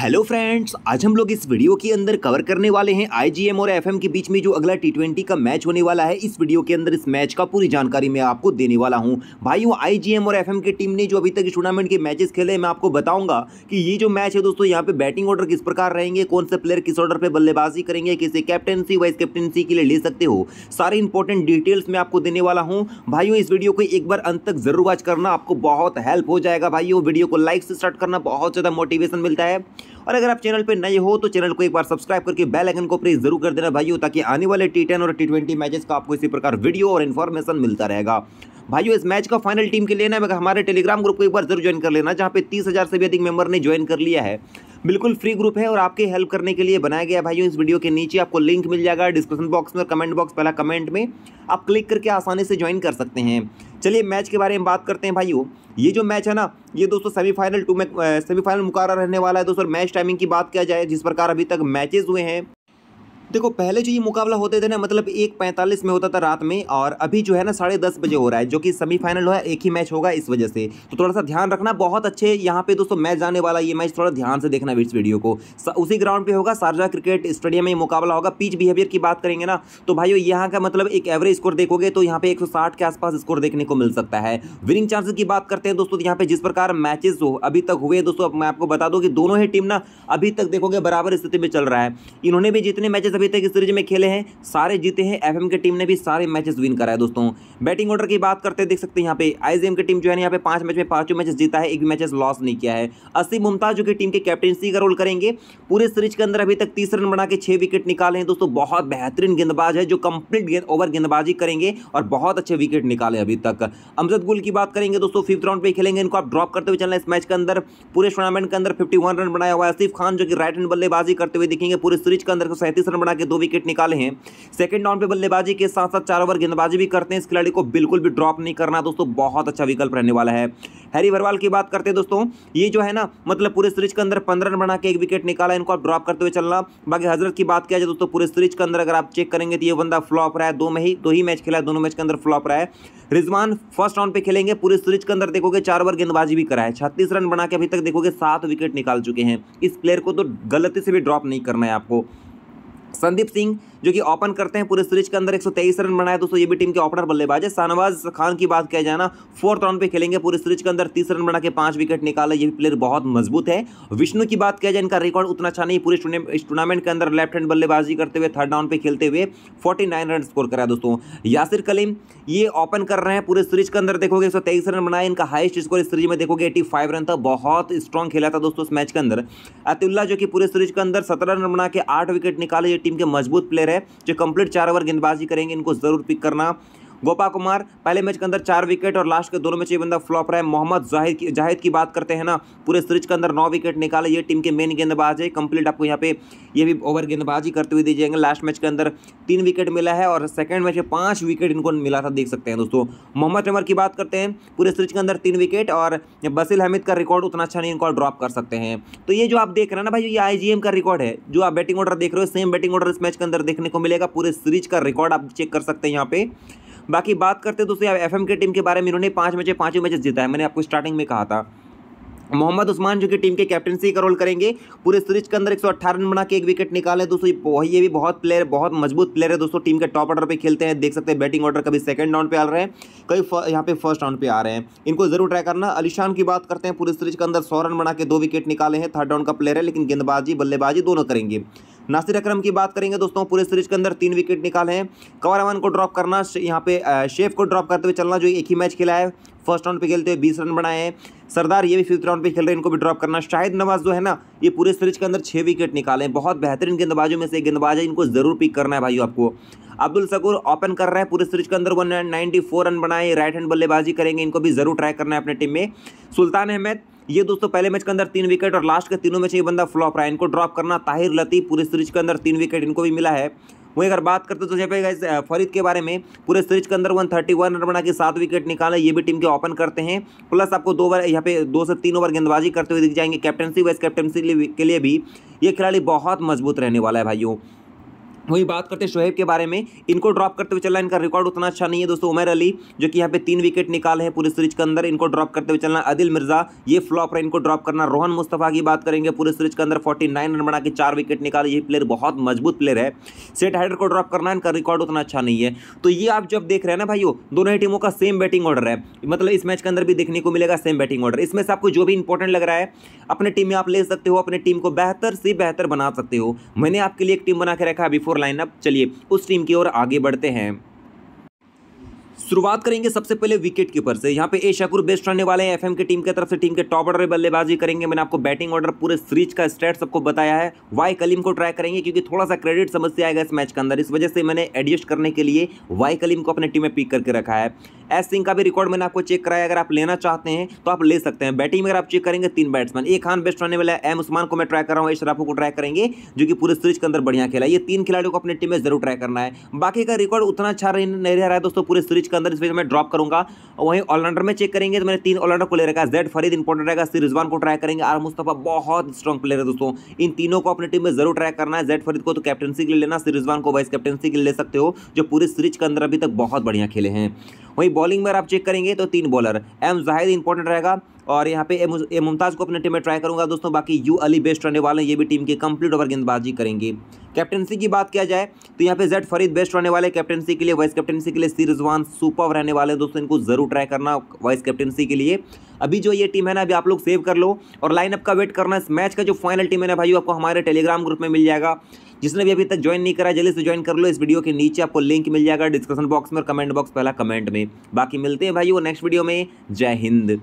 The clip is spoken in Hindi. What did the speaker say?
हेलो फ्रेंड्स आज हम लोग इस वीडियो के अंदर कवर करने वाले हैं आईजीएम और एफएम के बीच में जो अगला टी का मैच होने वाला है इस वीडियो के अंदर इस मैच का पूरी जानकारी मैं आपको देने वाला हूं भाइयों आईजीएम और एफएम की टीम ने जो अभी तक इस टूर्नामेंट के मैचेस खेले हैं मैं आपको बताऊंगा कि ये जो मैच है दोस्तों यहाँ पे बैटिंग ऑर्डर किस प्रकार रहेंगे कौन से प्लेयर किस ऑर्डर पर बल्लेबाजी करेंगे किसे कैप्टनसी वाइस कैप्टनसी के लिए ले सकते हो सारे इंपॉर्टेंट डिटेल्स मैं आपको देने वाला हूँ भाइयों इस वीडियो को एक बार अंत तक जरूर वॉच करना आपको बहुत हेल्प हो जाएगा भाइयों वीडियो को लाइक से स्टार्ट करना बहुत ज़्यादा मोटिवेशन मिलता है और अगर आप चैनल पर नए हो तो चैनल को एक बार सब्सक्राइब करके बेल आइकन को प्रेस जरूर कर देना भाइयों ताकि आने वाले टी और टी ट्वेंटी मैच का आपको इसी प्रकार वीडियो और इन्फॉर्मेशन मिलता रहेगा भाइयों इस मैच का फाइनल टीम के लिए ना हमारे टेलीग्राम ग्रुप को एक बार जरूर ज्वाइन कर लेना जहाँ पे तीस हज़ार से भी अधिक मेंबर ने ज्वाइन कर लिया है बिल्कुल फ्री ग्रुप है और आपके हेल्प करने के लिए बनाया गया भाइयों इस वीडियो के नीचे आपको लिंक मिल जाएगा डिस्क्रिप्शन बॉक्स में कमेंट बॉक्स पहला कमेंट में आप क्लिक करके आसानी से ज्वाइन कर सकते हैं चलिए मैच के बारे में बात करते हैं भाइयों ये जो मैच है ना ये दोस्तों सेमीफाइनल टू में सेमीफाइनल मुकारा रहने वाला है दोस्तों मैच टाइमिंग की बात किया जाए जिस प्रकार अभी तक मैचेस हुए हैं देखो पहले जो ये मुकाबला होते थे ना मतलब एक पैंतालीस में होता था रात में और अभी जो है ना साढ़े दस बजे हो रहा है जो कि सेमीफाइनल है एक ही मैच होगा इस वजह से तो थोड़ा सा ध्यान रखना बहुत अच्छे यहाँ पे दोस्तों मैच जाने वाला ये मैच थोड़ा ध्यान से देखना इस वीडियो को उसी ग्राउंड पे होगा शारजा क्रिकेट स्टेडियम में मुकाबला होगा पिच बिहेवियर की बात करेंगे ना तो भाई यहाँ का मतलब एक एवरेज स्कोर देखोगे तो यहाँ पे एक के आसपास स्कोर देखने को मिल सकता है विनिंग चांसेस की बात करते हैं दोस्तों तो यहाँ पे जिस प्रकार मैचेस अभी तक हुए दोस्तों मैं आपको बता दूँ कि दोनों ही टीम ना अभी तक देखोगे बराबर स्थिति में चल रहा है इन्होंने भी जितने मैचेस अभी तक इस सीरीज में खेले हैं सारे जीते हैं एफएम की टीम ने भी सारे मैचेस विन कराए दोस्तों बैटिंग ऑर्डर की बात करते देख सकते हैं यहाँ पे आईजीएम की टीम जो है यहाँ पे पांच मैच में पांचों मैचेस जीता है एक भी मैचेस लॉस नहीं किया है असी मुमताज जो कि टीम के कैप्टनसी का रोल करेंगे पूरे सीरीज के अंदर अभी तक तीस रन बना के छह विकेट निकाले हैं दोस्तों बहुत बेहतरीन गेंदबाज है जो कंप्लीट ओवर गेंदबाजी करेंगे और बहुत अच्छे विकेट निकाले अभी तक अमजद गुल की बात करेंगे दोस्तों फिफ्थ राउंड पर खेलेंगे इनको आप ड्रॉप करते हुए चलना इस मैच के अंदर पूरे टूर्नामेंट के अंदर फिफ्टी रन बनाया हुआ है असीफ खान जो कि राइट हैंड बल्लेबाजी करते हुए दिखेंगे पूरे सीरीज के अंदर सैंतीस रन बना के दो विकेट निकाले हैं सेकंड राउंड पे बल्लेबाजी के साथ साथ चार ओवर गेंदबाजी भी करते हैं इस खिलाड़ी को बिल्कुल भी ड्रॉप नहीं करना दोस्तों बहुत अच्छा विकल्प रहने वाला है हैरी भरवाल की बात करते हैं दोस्तों ये जो है ना मतलब पूरे सीरीज के अंदर पंद्रह रन बना के एक विकेट निकाला इनको आप ड्रॉप करते हुए चलना बाकी हजरत की बात किया जाए दोस्तों पूरे सीरीज के अंदर अगर आप चेक करेंगे तो ये बंदा फ्लॉप रहा है दो में ही दो ही मैच खेला है दोनों मैच के अंदर फ्लॉप रहा है रिजवान फर्स्ट राउंड पे खेलेंगे पूरे सीरीज के अंदर देखोगे चार ओवर गेंदबाजी भी करा है छत्तीस रन बना के अभी तक देखोगे सात विकेट निकाल चुके हैं इस प्लेयर को तो गलती से भी ड्रॉप नहीं करना है आपको संदीप सिंह जो कि ओपन करते हैं पूरे सीरीज के अंदर एक रन बनाया दोस्तों ये भी टीम के ओपनर बल्लेबाज है शाहनवाज खान की बात किया जाए ना फोर्थ राउंड पे खेलेंगे पूरे सीरीज के अंदर तीस रन बना के पांच विकेट निकाले ये भी प्लेयर बहुत मजबूत है विष्णु की बात किया जाए इनका रिकॉर्ड उतना अच्छा नहीं पूरे इस टूर्नामेंट के अंदर लेफ्ट हैंड बल्लेबाजी करते हुए थर्ड राउंड पे खेलते हुए फोर्टी रन स्कोर करा दोस्तों यासिर कलीम ये ओपन कर रहे हैं पूरे सीरीज के अंदर देखोगे एक रन बनाए इनका हाइस्ट स्कोर इस सीरीज में देखोगे एटी रन था बहुत स्ट्रॉन्ग खेला था दोस्तों इस मैच के अंदर अतुल्ला जो कि पूरे सीरीज के अंदर सत्रह रन बना के आठ विकेट निकाले ये टीम के मजबूत प्लेयर प्लेयर है जो कंप्लीट चार ओवर गेंदबाजी करेंगे इनको ज़रूर पिक करना गोपा कुमार पहले मैच के अंदर चार विकेट और लास्ट के दोनों मैच ये बंदा फ्लॉप रहा है मोहम्मद जाहिद की जाहिद की बात करते हैं ना पूरे सीरीज के अंदर नौ विकेट निकाले ये टीम के मेन गेंदबाज है कंप्लीट आपको यहाँ पे ये भी ओवर गेंदबाजी करते हुए दीजिएगा लास्ट मैच के अंदर तीन विकेट मिला है और सेकेंड मैच में पाँच विकेट इनको मिला था देख सकते हैं दोस्तों मोहम्मद अमर की बात करते हैं पूरे सीरीज के अंदर तीन विकेट और बसिल हमिद का रिकॉर्ड उतना अच्छा नहीं इनको ड्रॉप कर सकते हैं तो ये जो आप देख रहे हैं ना भाई ये आई का रिकॉर्ड है जो आप बैटिंग ऑर्डर देख रहे हो सेम बैटिंग ऑर्डर इस मैच के अंदर देखने को मिलेगा पूरे सीरीज का रिकॉर्ड आप चेक कर सकते हैं यहाँ पे बाकी बात करते दोस्तों यहाँ एफ के टीम के बारे में इन्होंने पाँच मैचे पाँचों मैचेस जीता है मैंने आपको स्टार्टिंग में कहा था मोहम्मद उस्मान जो कि टीम के कैप्टनसी का रोल करेंगे पूरे सीरीज के अंदर एक रन बना के एक विकेट निकाले दोस्तों ये भी बहुत प्लेयर बहुत मजबूत प्लेयर है दोस्तों टीम के टॉप ऑर्डर पे खेलते हैं देख सकते हैं बैटिंग ऑर्डर कभी सेकंड राउंड पे आ रहे हैं कभी यहाँ पे फर्स्ट राउंड पे आ रहे हैं इनको जरूर ट्राई करना अलीशान की बात करते हैं पूरे सीरीज के अंदर सौ रन बना के दो विकेट निकाले हैं थर्ड राउंड का प्लेयर है लेकिन गेंदबाजी बल्लेबाजी दोनों करेंगे नासिर अक्रम की बात करेंगे दोस्तों पूरे सीरीज के अंदर तीन विकेट निकाले हैं कवर अमन को ड्रॉप करना यहाँ पे शेफ को ड्रॉप करते हुए चलना जो एक ही मैच खेला है फर्स्ट राउंड पे खेलते हैं बीस रन बनाए हैं सरदार ये भी फिफ्थ राउंड पे खेल रहे हैं इनको भी ड्रॉप करना शाहिद नवाज जो है ना ये पूरे सीरीज के अंदर छः विकेट निकाले हैं बहुत बेहतरीन गेंदबाजों में से गेंदबाज है इनको जरूर पिक करना है भाई आपको अब्दुल सकूर ओपन कर रहे हैं पूरे सीरीज के अंदर वन रन बनाए राइट हैंड बल्लेबाजी करेंगे इनको भी जरूर ट्राई करना है अपने टीम में सुल्तान अहमद ये दोस्तों पहले मैच के अंदर तीन विकेट और लास्ट के तीनों मैच ये बंदा फ्लॉप रहा है इनको ड्रॉप करना ताहिर लती पूरे सीरीज के अंदर तीन विकेट इनको भी मिला है वहीं अगर बात करते तो यहाँ पे फरीद के बारे में पूरे सीरीज के अंदर वन थर्टी वन रन बना के सात विकेट निकाले ये भी टीम के ओपन करते हैं प्लस आपको दो बार यहाँ पे दो से तीन ओवर गेंदबाजी करते हुए दिख जाएंगे कैप्टनसी वाइस कैप्टनसी के लिए भी ये खिलाड़ी बहुत मजबूत रहने वाला है भाइयों वही बात करते हैं शोहेब के बारे में इनको ड्रॉप करते हुए चलना इनका रिकॉर्ड उतना अच्छा नहीं है दोस्तों उमर अली जो कि यहाँ पे तीन विकेट निकाले हैं पूरे सीरीज के अंदर इनको ड्रॉप करते हुए चलना अदिल मिर्जा ये फ्लॉप है इनको ड्रॉप करना रोहन मुस्तफा की बात करेंगे पूरे सीरीज के अंदर फोर्टी रन बना के चार विकेट निकाले ये प्लेयर बहुत मजबूत प्लेयर है सेट हाइडर को ड्रॉप करना इनका रिकॉर्ड उतना अच्छा नहीं है तो ये आप जब देख रहे हैं ना भाइयों दोनों ही टीमों का सेम बैटिंग ऑर्डर है मतलब इस मैच के अंदर भी देखने को मिलेगा सेम बैटिंग ऑर्डर इसमें से आपको जो भी इंपॉर्टेंट लग रहा है अपने टीम में आप ले सकते हो अपने टीम को बेहतर से बेहतर बना सकते हो मैंने आपके लिए एक टीम बना के रखा है बिफोर लाइनअप चलिए उस टीम की ओर आगे बढ़ते हैं शुरुआत करेंगे सबसे पहले विकेट कीपर से यहाँ पे ए शकूर बेस्ट रहने वाले हैं एफएम के टीम की तरफ से टीम के टॉप ऑर्डर बल्लेबाजी करेंगे मैंने आपको बैटिंग ऑर्डर पूरे सीरीज का स्टेट सबको बताया है वाई कलीम को ट्राई करेंगे क्योंकि थोड़ा सा क्रेडिट समस्या आएगा इस मैच के अंदर इस वजह से मैंने एडजस्ट करने के लिए वाई कलीम को अपने टीम में पिक करके रखा है एस सिंह का भी रिकॉर्ड मैंने आपको चेक कराया अगर आप लेना चाहते हैं तो आप ले सकते हैं बैटिंग में अगर आप चेक करेंगे तीन बैट्समैन ए खान बेस्ट रहने वाला है एम उस्मान को मैं ट्राई कर रहा हूँ ए शराफू को ट्राई करेंगे जो कि पूरे सीरीज के अंदर बढ़िया खेला ये तीन खिलाड़ियों को अपने टीम में जरूर ट्राई करना है बाकी का रिकॉर्ड उतना अच्छा नहीं रह रहा है दोस्तों पूरे सीरीज के अंदर इस वजह मैं ड्रॉप करूंगा वहीं ऑलराउंडर में चेक करेंगे तो मैंने तीन ऑलराउंडर को ले रखा है जेड फरीद इंपॉर्टेंट रहेगा सी रिजवान को ट्राई करेंगे आर मुस्तफा बहुत स्ट्रॉन्ग प्लेयर है दोस्तों इन तीनों को अपनी टीम में जरूर ट्राई करना है जेड फरीद को तो कैप्टनसी के लिए लेना सी रिजवान को वाइस कैप्टनसी के लिए ले सकते हो जो पूरे सीरीज के अंदर अभी तक बहुत बढ़िया खेले हैं वहीं बॉलिंग में आप चेक करेंगे तो तीन बॉलर एम जाहिद इंपॉर्टेंट रहेगा और यहाँ पे ए मुमताज़ को अपने टीम में ट्राई करूंगा दोस्तों बाकी यू अली बेस्ट रहने वाले हैं ये भी टीम की कंप्लीट ओवर गेंदबाजी करेंगे कैप्टनसी की बात किया जाए तो यहाँ पे जेड फरीद बेस्ट रहने वाले कैप्टनसी के लिए वाइस कैप्टनसी के लिए सी रिजवान सुपर रहने वाले दोस्तों इनको ज़रूर ट्राई करना वाइस कैप्टनसी के लिए अभी जो ये टीम है ना अभी आप लोग सेव कर लो और लाइनअप का वेट करना इस मैच का जो फाइनल टीम है ना भाई आपको हमारे टेलीग्राम ग्रुप में मिल जाएगा जिसने भी अभी तक ज्वाइन नहीं करा जल्दी से ज्वाइन कर लो इस वीडियो के नीचे आपको लिंक मिल जाएगा डिस्क्रिप्शन बॉक्स में और कमेंट बॉक्स पहला कमेंट में बाकी मिलते हैं भाई वो नेक्स्ट वीडियो में जय हिंद